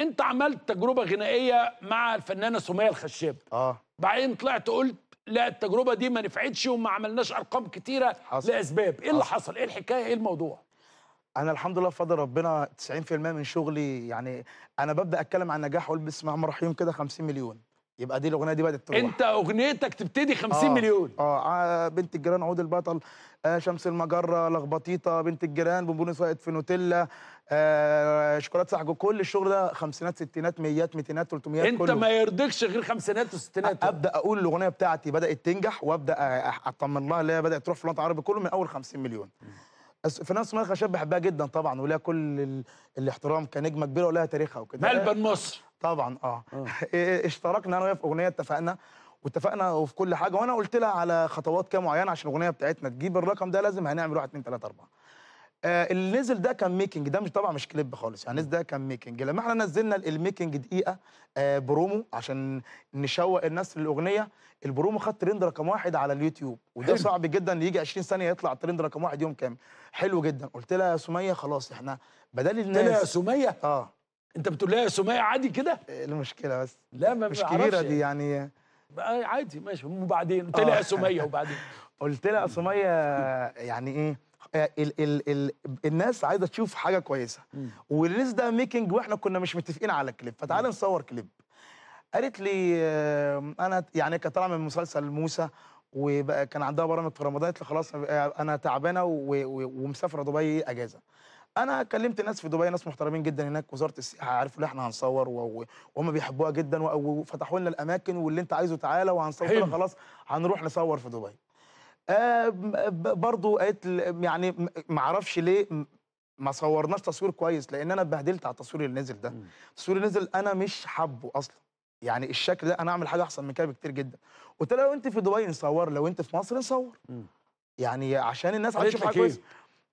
انت عملت تجربه غنائيه مع الفنانه سميه الخشاب اه بعدين طلعت قلت لا التجربه دي ما نفعتش وما عملناش ارقام كتيره حصل. لاسباب ايه اللي حصل. حصل ايه الحكايه ايه الموضوع انا الحمد لله بفضل ربنا 90% من شغلي يعني انا ببدا اتكلم عن نجاح اقول بسم الله الرحمن الرحيم كده 50 مليون يبقى دي الاغنيه دي بدات تروح انت اغنيتك تبتدي 50 آه مليون آه،, اه بنت الجيران عود البطل آه شمس المجره لخبطيطه بنت الجيران بونبونس ساقط في نوتيلا آه شوكولاته صحجو كل الشغل ده خمسينات ستينات ميات ميتينات 300 انت كله. ما يرضيكش غير خمسينات وستينات ابدا اقول الاغنيه بتاعتي بدات تنجح وابدا اطمن لها اللي هي بدات تروح في الوطن العربي كله من اول 50 مليون فنان سمية الخشاب بحبها جدا طبعا ولها كل الاحترام كنجمه كبيره ولها تاريخها وكده ملبن مصر طبعا اه, آه. إيه، إيه، اشتركنا انا وهي في اغنيه اتفقنا واتفقنا وفي كل حاجه وانا قلت لها على خطوات كده معينه عشان الاغنيه بتاعتنا تجيب الرقم ده لازم هنعمل 1 2 3 4 اللي نزل ده كان ميكنج ده مش طبعا مش كليب خالص يعني ده كان ميكنج لما احنا نزلنا الميكنج دقيقه آه، برومو عشان نشوق الناس للاغنيه البرومو خد ترند رقم واحد على اليوتيوب وده حلو. صعب جدا يجي 20 ثانيه يطلع ترند رقم واحد يوم كامل حلو جدا قلت لها يا سميه خلاص احنا بدل الناس قلت لها يا سميه اه انت بتقول لها يا سميه عادي كده ايه المشكله بس لا ما مش كبيره دي يعني, يعني. عادي ماشي وبعدين قلت لها يا آه. سميه وبعدين قلت لها سميه يعني ايه آه، ال ال ال الناس عايزه تشوف حاجه كويسه والريلز ده ميكنج واحنا كنا مش متفقين على كليب فتعال نصور كليب قالت لي آه، انا يعني كانت طالعه من مسلسل موسى وكان عندها برامج في رمضان قالت لي خلاص انا تعبانه ومسافره دبي اجازه انا كلمت ناس في دبي ناس محترمين جدا هناك وزاره السياحه عارفوا ان احنا هنصور وهم بيحبوها جدا وفتحوا لنا الاماكن واللي انت عايزه تعالى وهنصور خلاص هنروح نصور في دبي آه برضو قالت يعني ما اعرفش ليه ما صورناش تصوير كويس لان انا اتبهدلت على التصوير اللي نزل ده التصوير اللي نزل انا مش حابه اصلا يعني الشكل ده انا اعمل حاجه احسن من كده بكتير جدا قلت لها لو انت في دبي نصور لو انت في مصر نصور يعني عشان الناس هتشوف حاجه إيه؟ كويسه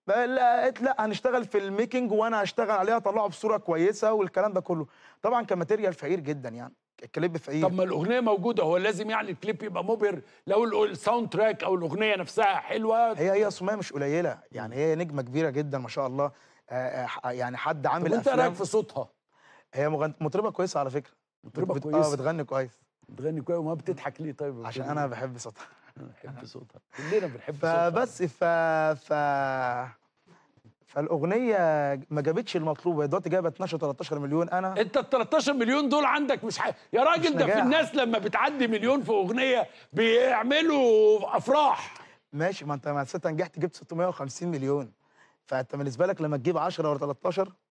لا قالت لا هنشتغل في الميكنج وانا هشتغل عليها اطلعه بصوره كويسه والكلام ده كله طبعا كماتيريال فقير جدا يعني الكليب فقير طب ما الاغنيه موجوده هو لازم يعني الكليب يبقى مبهر لو الساوند تراك او الاغنيه نفسها حلوه هي هي سميه مش قليله يعني هي نجمه كبيره جدا ما شاء الله آه، آه، يعني حد عامل طب انت رايك في صوتها هي مطربه كويسه على فكره مطربه بت... آه، كويسه اه بتغني كويس بتغني كويس وما بتضحك ليه طيب عشان انا بحب صوتها بنحب صوتها كلنا بنحب صوتها فبس ف ف فالاغنيه ما جابتش المطلوب هي دلوقتي جايبه 12 13 مليون انا انت ال 13 مليون دول عندك مش حاجه يا راجل ده في الناس لما بتعدي مليون في اغنيه بيعملوا افراح ماشي ما انت ما نجحت جبت 650 مليون فانت بالنسبه لك لما تجيب 10 ولا 13